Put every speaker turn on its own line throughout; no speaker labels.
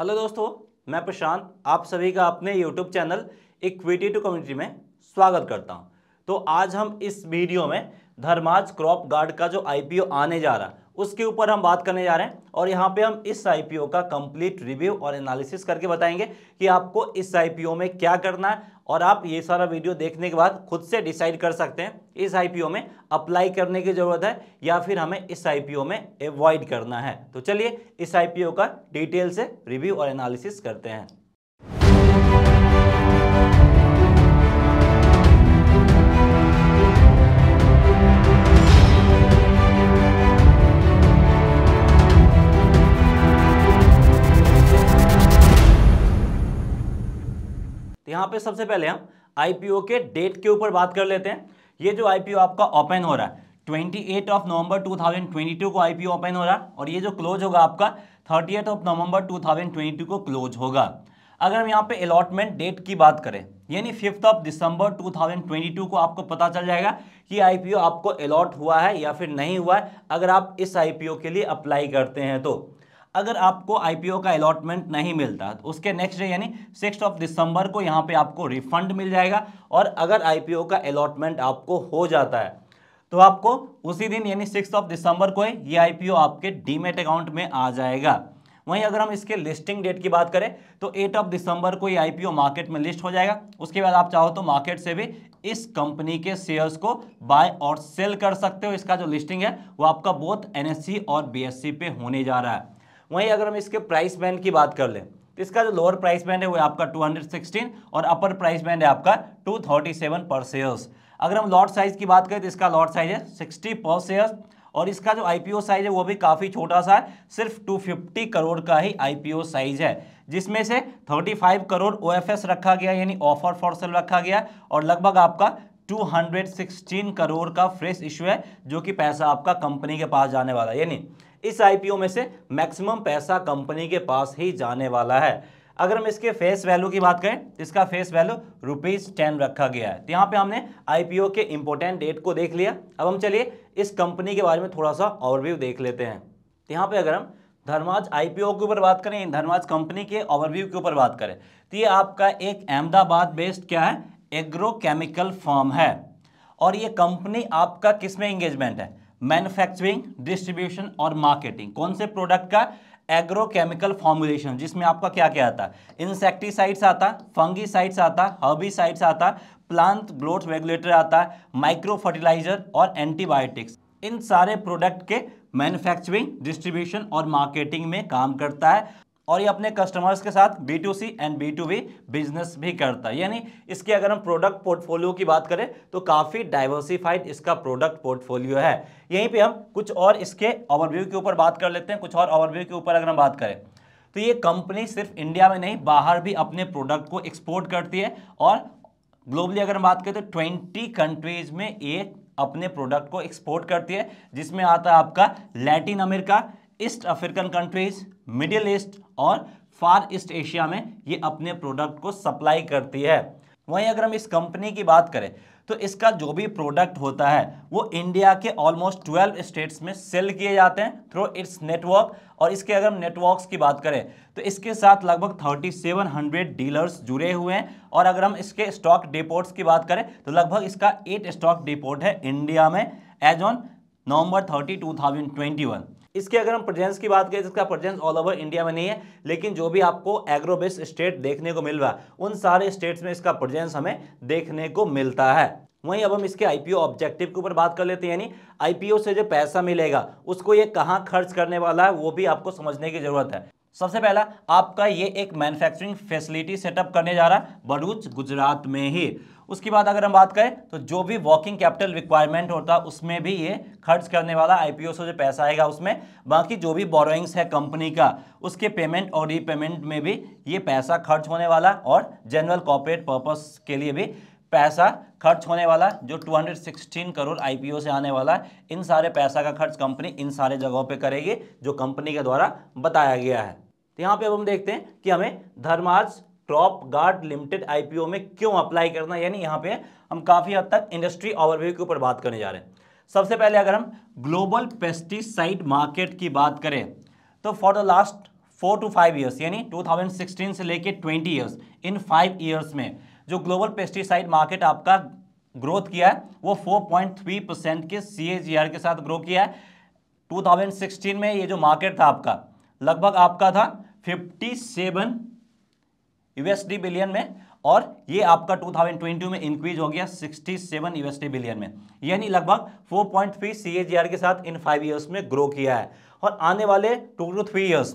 hello दोस्तों मैं प्रशांत आप सभी का अपने YouTube channel Equity to Community में स्वागत करता हूं तो आज हम इस वीडियो में धर्माज क्रॉप गार्ड का जो आईपीओ आने जा रहा है उसके ऊपर हम बात करने जा रहे हैं और यहाँ पे हम इस आईपीओ का कंप्लीट रिव्यू और एनालिसिस करके बताएंगे कि आपको इस आईपीओ में क्या करना है और आप ये सारा वीडियो देखने के बाद खुद से डिसाइड कर सकते हैं इस आईपीओ में अप्लाई करने की ज़रूरत है या फिर हमें इस आईपीओ में एवॉइड करना है तो चलिए इस आईपीओ का डिटेल से रिव्यू और एनालिसिस करते हैं यहाँ पे सबसे पहले हम आईपीओ के डेट के ऊपर बात कर लेते हैं ये जो आईपीओ आपका ओपन हो रहा है 28 ऑफ नवंबर 2022 को आईपीओ ओपन हो रहा है और ये जो क्लोज होगा आपका 30th ऑफ नवंबर 2022 को क्लोज होगा अगर हम यहाँ पे अलॉटमेंट डेट की बात करें यानी फिफ्थ ऑफ दिसंबर 2022 को आपको पता चल जाएगा कि आईपीओ आपको अलॉट हुआ है या फिर नहीं हुआ है अगर आप इस आईपीओ के लिए अप्लाई करते हैं तो अगर आपको आईपीओ का अलॉटमेंट नहीं मिलता तो उसके नेक्स्ट डे यानी सिक्स ऑफ दिसंबर को यहाँ पे आपको रिफंड मिल जाएगा और अगर आईपीओ का अलॉटमेंट आपको हो जाता है तो आपको उसी दिन यानी सिक्स ऑफ दिसंबर को ये आईपीओ आपके डीमेट अकाउंट में आ जाएगा वहीं अगर हम इसके लिस्टिंग डेट की बात करें तो एट ऑफ दिसंबर को ये आई मार्केट में लिस्ट हो जाएगा उसके बाद आप चाहो तो मार्केट से भी इस कंपनी के शेयर्स को बाय और सेल कर सकते हो इसका जो लिस्टिंग है वो आपका बोथ एन और बी पे होने जा रहा है वहीं अगर हम इसके प्राइस बैंड की बात कर लें तो इसका जो लोअर प्राइस बैंड है वो आपका 216 और अपर प्राइस बैंड है आपका 237 पर शेयर्स अगर हम लॉट साइज की बात करें तो इसका लॉट साइज है 60 पर शेयर्स और इसका जो आईपीओ साइज है वो भी काफ़ी छोटा सा है सिर्फ 250 करोड़ का ही आईपीओ साइज है जिसमें से 35 करोड़ ओएफएस रखा गया यानी ऑफर फॉर सेल रखा गया और लगभग आपका 216 करोड़ का फ्रेश इश्यू है जो कि पैसा आपका कंपनी के पास जाने वाला है यानी इस आईपीओ में से मैक्सिमम पैसा कंपनी के पास ही जाने वाला है अगर हम इसके फेस वैल्यू की बात करें तो इसका फेस वैल्यू रुपीज़ टेन रखा गया है तो यहाँ पे हमने आईपीओ के इंपोर्टेंट डेट को देख लिया अब हम चलिए इस कंपनी के बारे में थोड़ा सा ओवरव्यू देख लेते हैं तो यहाँ पे अगर हम धर्माज आईपीओ के ऊपर बात करें धर्माज कंपनी के ओवरव्यू के ऊपर बात करें तो ये आपका एक अहमदाबाद बेस्ड क्या है एग्रोकेमिकल फॉर्म है और ये कंपनी आपका किस में इंगेजमेंट है मैन्युफैक्चरिंग डिस्ट्रीब्यूशन और मार्केटिंग कौन से प्रोडक्ट का एग्रोकेमिकल फॉर्मुलेशन जिसमें आपका क्या क्या आता इंसेक्टिसाइड्स आता फंगीसाइड्स आता साइड्स आता प्लांट ग्रोथ रेगुलेटर आता माइक्रो फर्टिलाइजर और एंटीबायोटिक्स इन सारे प्रोडक्ट के मैन्युफैक्चरिंग डिस्ट्रीब्यूशन और मार्केटिंग में काम करता है और ये अपने कस्टमर्स के साथ B to C and B to B business भी करता है यानी इसकी अगर हम प्रोडक्ट पोर्टफोलियो की बात करें तो काफ़ी डाइवर्सिफाइड इसका प्रोडक्ट पोर्टफोलियो है यहीं पे हम कुछ और इसके ओवरव्यू के ऊपर बात कर लेते हैं कुछ और ओवरव्यू के ऊपर अगर हम बात करें तो ये कंपनी सिर्फ इंडिया में नहीं बाहर भी अपने प्रोडक्ट को एक्सपोर्ट करती है और ग्लोबली अगर हम बात करें तो ट्वेंटी कंट्रीज में ये अपने प्रोडक्ट को एक्सपोर्ट करती है जिसमें आता है आपका Latin America east African countries middle east और फार ईस्ट एशिया में ये अपने प्रोडक्ट को सप्लाई करती है वहीं अगर हम इस कंपनी की बात करें तो इसका जो भी प्रोडक्ट होता है वो इंडिया के ऑलमोस्ट 12 स्टेट्स में सेल किए जाते हैं थ्रू इट्स नेटवर्क और इसके अगर हम नेटवर्क्स की बात करें तो इसके साथ लगभग 3700 डीलर्स जुड़े हुए हैं और अगर हम इसके स्टॉक डिपोर्ट्स की बात करें तो लगभग इसका एट स्टॉक डिपोर्ट है इंडिया में as on November thirty two इसके अगर हम प्रजेंस की बात करें तो इसका प्रजेंस ऑल ओवर इंडिया में नहीं है लेकिन जो भी आपको एग्रो बेस्ड स्टेट देखने को मिल रहा है उन सारे स्टेट्स में इसका प्रजेंस हमें देखने को मिलता है वहीं अब हम इसके आईपीओ ऑब्जेक्टिव के ऊपर बात कर लेते हैं यानी आईपीओ से जो पैसा मिलेगा उसको ये कहाँ खर्च करने वाला है वो भी आपको समझने की ज़रूरत है सबसे पहला आपका ये एक मैन्युफैक्चरिंग फैसिलिटी सेटअप करने जा रहा है बरूच गुजरात में ही उसके बाद अगर हम बात करें तो जो भी वर्किंग कैपिटल रिक्वायरमेंट होता है उसमें भी ये खर्च करने वाला आईपीओ से जो पैसा आएगा उसमें बाकी जो भी बोरोइंग्स है कंपनी का उसके पेमेंट और रीपेमेंट में भी ये पैसा खर्च होने वाला और जनरल कॉपरेट पर्पस के लिए भी पैसा खर्च होने वाला जो 216 करोड़ आईपीओ से आने वाला इन सारे पैसा का खर्च कंपनी इन सारे जगहों पे करेगी जो कंपनी के द्वारा बताया गया है तो यहाँ पे अब हम देखते हैं कि हमें Dharmaj crop guard limited IPO में क्यों अप्लाई करना यानी यहाँ पे हम काफ़ी हद तक इंडस्ट्री ओवरव्यू के ऊपर बात करने जा रहे हैं सबसे पहले अगर हम ग्लोबल पेस्टिसाइड मार्केट की बात करें तो for the last four to five years यानी 2016 से लेके 20 ईयर्स इन फाइव ईयर्स में जो ग्लोबल पेस्टिसाइड मार्केट आपका ग्रोथ किया है वो 4.3 परसेंट के सी के साथ ग्रो किया है 2016 में ये जो मार्केट था आपका लगभग आपका था 57 यूएसडी बिलियन में और ये आपका 2020 में इंक्रीज हो गया 67 यूएसडी बिलियन में यानी लगभग 4.3 सीएजीआर के साथ इन फाइव ईयर्स में ग्रो किया है और आने वाले टू टू थ्री ईयर्स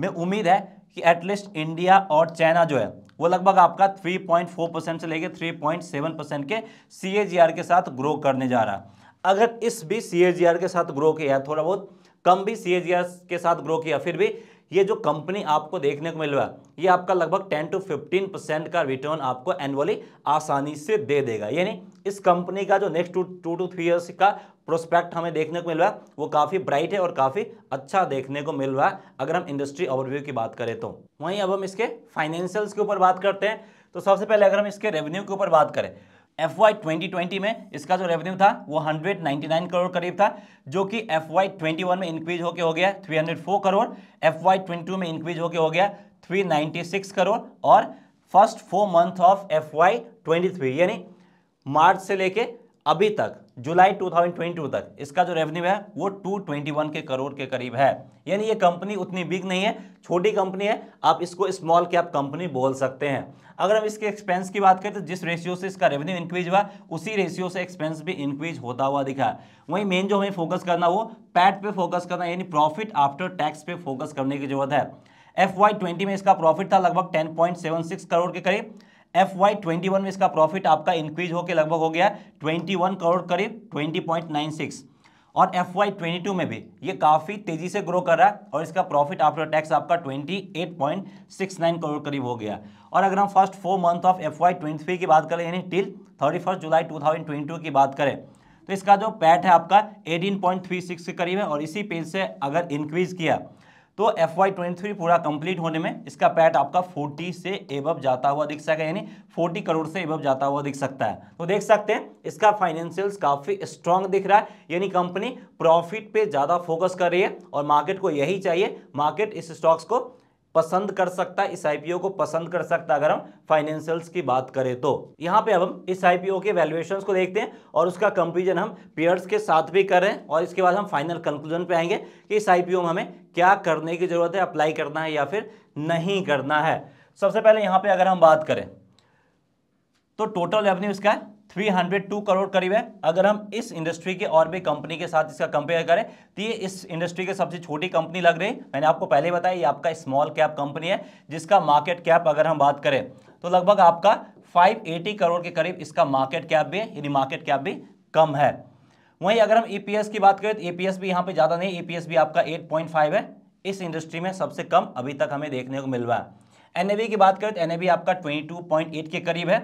में उम्मीद है कि एटलीस्ट इंडिया और चाइना जो है वो लगभग आपका 3.4 परसेंट से लेकर 3.7 परसेंट के सी के साथ ग्रो करने जा रहा है अगर इस भी सी के साथ ग्रो किया है थोड़ा बहुत कम भी सी के साथ ग्रो किया फिर भी ये जो कंपनी आपको देखने को मिल रहा है ये आपका लगभग 10 टू 15 परसेंट का रिटर्न आपको एनुअली आसानी से दे देगा यानी इस कंपनी का जो next two two to three years का प्रोस्पेक्ट हमें देखने को मिल रहा है वो काफ़ी ब्राइट है और काफ़ी अच्छा देखने को मिल रहा है अगर हम इंडस्ट्री ओवरव्यू की बात करें तो वहीं अब हम इसके फाइनेंशियल्स के ऊपर बात करते हैं तो सबसे पहले अगर हम इसके रेवेन्यू के ऊपर बात करें एफ वाई ट्वेंटी ट्वेंटी में इसका जो रेवेन्यू था वो हंड्रेड नाइन्टी नाइन करोड़ करीब था जो कि एफ वाई ट्वेंटी वन में इंक्रीज होकर हो गया three hundred four crore F Y twenty two में इंक्रीज होकर हो गया थ्री नाइन्टी सिक्स करोड़ और first four month of F Y twenty three यानी मार्च से लेके अभी तक जुलाई 2022 तक इसका जो रेवेन्यू है वो 221 के करोड़ के करीब है यानी ये कंपनी उतनी बिग नहीं है छोटी कंपनी है आप इसको स्मॉल कैप कंपनी बोल सकते हैं अगर हम इसके एक्सपेंस की बात करें तो जिस रेशियो से इसका रेवेन्यू इंक्रीज हुआ उसी रेशियो से एक्सपेंस भी इंक्रीज होता हुआ दिखा वहीं मेन जो हमें फोकस करना वो पैट पर फोकस करना यानी प्रॉफिट आफ्टर टैक्स पे फोकस करने की जरूरत है एफ में इसका प्रॉफिट था लगभग टेन करोड़ के करीब एफ वाई ट्वेंटी वन में इसका प्रॉफिट आपका इंक्रीज होकर लगभग हो गया ट्वेंटी वन करोड़ करीब ट्वेंटी पॉइंट नाइन सिक्स और एफ वाई ट्वेंटी टू में भी ये काफ़ी तेज़ी से ग्रो कर रहा है और इसका प्रॉफिट आफ्टर टैक्स आपका twenty eight point six nine crore करीब हो गया और अगर हम first four month of F Y twenty three की बात करें यानी टिल थर्टी फर्स्ट जुलाई टू थाउजेंड ट्वेंटी टू की बात करें तो इसका जो पैट है आपका एटीन पॉइंट थ्री सिक्स के करीब है और इसी पेज से अगर इंक्रीज़ किया तो एफ वाई ट्वेंटी थ्री पूरा कंप्लीट होने में इसका पैट आपका फोर्टी से एबव जाता हुआ दिख सकता है यानी फोर्टी करोड़ से एबव जाता हुआ दिख सकता है तो देख सकते हैं इसका फाइनेंशियल्स काफ़ी स्ट्रांग दिख रहा है यानी कंपनी प्रॉफिट पे ज़्यादा फोकस कर रही है और मार्केट को यही चाहिए मार्केट इस स्टॉक्स को पसंद कर सकता है इस आईपीओ को पसंद कर सकता है अगर हम फाइनेंशियल्स की बात करें तो यहाँ पे अब हम इस आईपीओ के वैल्यूएशंस को देखते हैं और उसका कंपेरिजन हम पेयर्स के साथ भी कर रहे हैं और इसके बाद हम फाइनल कंक्लूजन पे आएंगे कि इस आईपीओ में हमें क्या करने की ज़रूरत है अप्लाई करना है या फिर नहीं करना है सबसे पहले यहाँ पर अगर हम बात करें तो टोटल रेवन्यू इसका है 302 करोड़ करीब है अगर हम इस इंडस्ट्री के और भी कंपनी के साथ इसका कंपेयर करें तो ये इस इंडस्ट्री के सबसे छोटी कंपनी लग रही मैंने आपको पहले बताया ये आपका स्मॉल कैप कंपनी है जिसका मार्केट कैप अगर हम बात करें तो लगभग आपका 580 करोड़ के करीब इसका मार्केट कैप भी है यानी मार्केट कैप भी कम है वहीं अगर हम ई e की बात करें तो ईपीएस e भी यहाँ पर ज़्यादा नहीं ईपीएस e भी आपका एट है इस इंडस्ट्री में सबसे कम अभी तक हमें देखने को मिल रहा है एन की बात करें तो एन आपका 22.8 के करीब है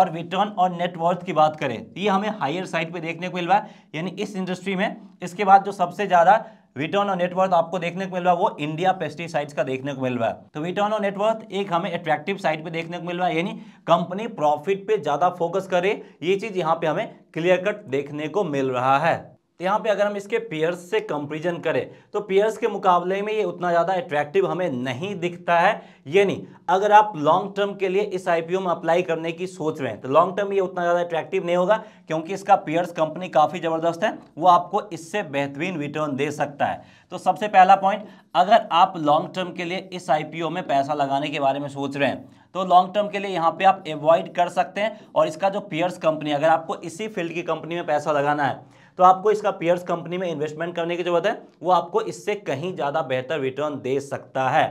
और रिटर्न और नेटवर्थ की बात करें तो ये हमें हायर साइड पे देखने को मिल रहा है यानी इस इंडस्ट्री में इसके बाद जो सबसे ज़्यादा रिटर्न और नेटवर्थ आपको देखने को मिल रहा है वो इंडिया पेस्टिसाइड्स का देखने को मिल रहा है तो रिटर्न और नेटवर्थ एक हमें अट्रैक्टिव साइड पे देखने को मिल रहा है यानी कंपनी प्रॉफिट पे ज़्यादा फोकस करे ये चीज़ यहाँ पे हमें क्लियर कट देखने को मिल रहा है तो यहाँ पे अगर हम इसके पेयर्स से कंपेरिजन करें तो पेयर्स के मुकाबले में ये उतना ज़्यादा अट्रैक्टिव हमें नहीं दिखता है ये नहीं अगर आप लॉन्ग टर्म के लिए इस आईपीओ में अप्लाई करने की सोच रहे हैं तो लॉन्ग टर्म ये उतना ज़्यादा अट्रैक्टिव नहीं होगा क्योंकि इसका पेयर्स कंपनी काफ़ी ज़बरदस्त है वो आपको इससे बेहतरीन रिटर्न दे सकता है तो सबसे पहला पॉइंट अगर आप लॉन्ग टर्म के लिए इस आई में पैसा लगाने के बारे में सोच रहे हैं तो लॉन्ग टर्म के लिए यहाँ पे आप एवॉइड कर सकते हैं और इसका जो पेयर्स कंपनी अगर आपको इसी फील्ड की कंपनी में पैसा लगाना है तो आपको इसका पियर्स कंपनी में इन्वेस्टमेंट करने की जरूरत है वो आपको इससे कहीं ज़्यादा बेहतर रिटर्न दे सकता है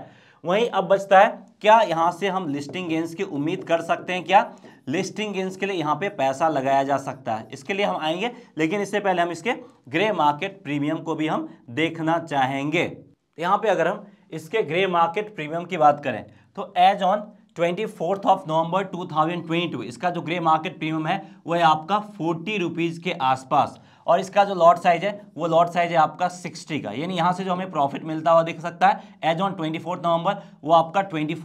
वहीं अब बचता है क्या यहाँ से हम लिस्टिंग गेंस की उम्मीद कर सकते हैं क्या लिस्टिंग गेंस के लिए यहाँ पे पैसा लगाया जा सकता है इसके लिए हम आएंगे लेकिन इससे पहले हम इसके ग्रे मार्केट प्रीमियम को भी हम देखना चाहेंगे यहाँ पे अगर हम इसके ग्रे मार्केट प्रीमियम की बात करें तो as on twenty fourth of November to इसका जो ग्रे मार्केट प्रीमियम है वह आपका फोर्टी रुपीज़ के आसपास और इसका जो लॉट साइज है वो लॉट साइज है आपका सिक्सटी का यानी यहाँ से जो हमें प्रॉफिट मिलता हुआ दिख सकता है एज ऑन ट्वेंटी नवंबर वो आपका ट्वेंटी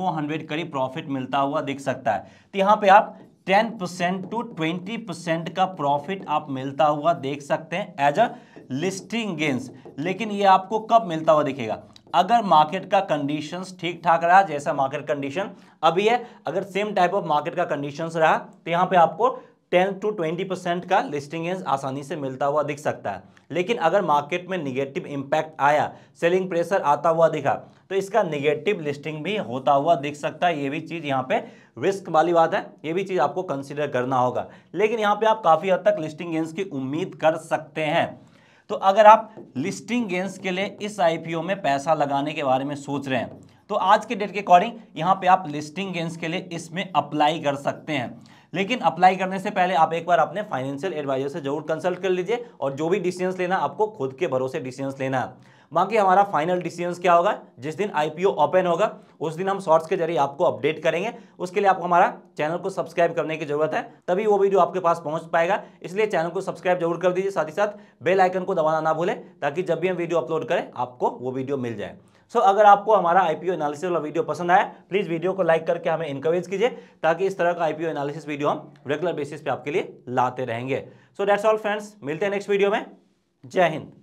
करीब प्रॉफिट मिलता हुआ दिख सकता है तो यहाँ पे आप ten percent to twenty percent का प्रॉफिट आप मिलता हुआ देख सकते हैं एज अ लिस्टिंग गेंस लेकिन ये आपको कब मिलता हुआ दिखेगा अगर मार्केट का कंडीशंस ठीक ठाक रहा जैसा मार्केट कंडीशन अभी है अगर सेम टाइप ऑफ मार्केट का कंडीशंस रहा तो यहाँ पे आपको टेन टू ट्वेंटी परसेंट का लिस्टिंग गेंस आसानी से मिलता हुआ दिख सकता है लेकिन अगर मार्केट में निगेटिव इम्पैक्ट आया सेलिंग प्रेशर आता हुआ दिखा तो इसका निगेटिव लिस्टिंग भी होता हुआ दिख सकता है ये भी चीज़ यहाँ पे रिस्क वाली बात है ये भी चीज़ आपको कंसिडर करना होगा लेकिन यहाँ पे आप काफ़ी हद तक लिस्टिंग गेंस की उम्मीद कर सकते हैं तो अगर आप लिस्टिंग गेंस के लिए इस आई में पैसा लगाने के बारे में सोच रहे हैं तो आज के डेट के अकॉर्डिंग यहाँ पर आप लिस्टिंग गेंस के लिए इसमें अप्लाई कर सकते हैं लेकिन अप्लाई करने से पहले आप एक बार अपने फाइनेंशियल एडवाइजर से जरूर कंसल्ट कर लीजिए और जो भी डिसीजन लेना आपको खुद के भरोसे डिसीजन लेना बाकी हमारा फाइनल डिसीजन क्या होगा जिस दिन आईपीओ ओपन होगा उस दिन हम शॉर्ट्स के जरिए आपको अपडेट करेंगे उसके लिए आपको हमारा चैनल को सब्सक्राइब करने की जरूरत है तभी वो वीडियो आपके पास पहुंच पाएगा इसलिए चैनल को सब्सक्राइब जरूर कर दीजिए साथ ही साथ बेल आइकन को दबाना ना भूलें ताकि जब भी हम वीडियो अपलोड करें आपको वो वीडियो मिल जाए सो so, अगर आपको हमारा आईपीओ एनालिसिस वाला वीडियो पसंद आया प्लीज़ वीडियो को लाइक करके हमें इंकरेज कीजिए ताकि इस तरह का आईपीओ एनालिसिस वीडियो हम रेगुलर बेसिस पे आपके लिए लाते रहेंगे सो डेट्स ऑल फ्रेंड्स मिलते हैं नेक्स्ट वीडियो में जय हिंद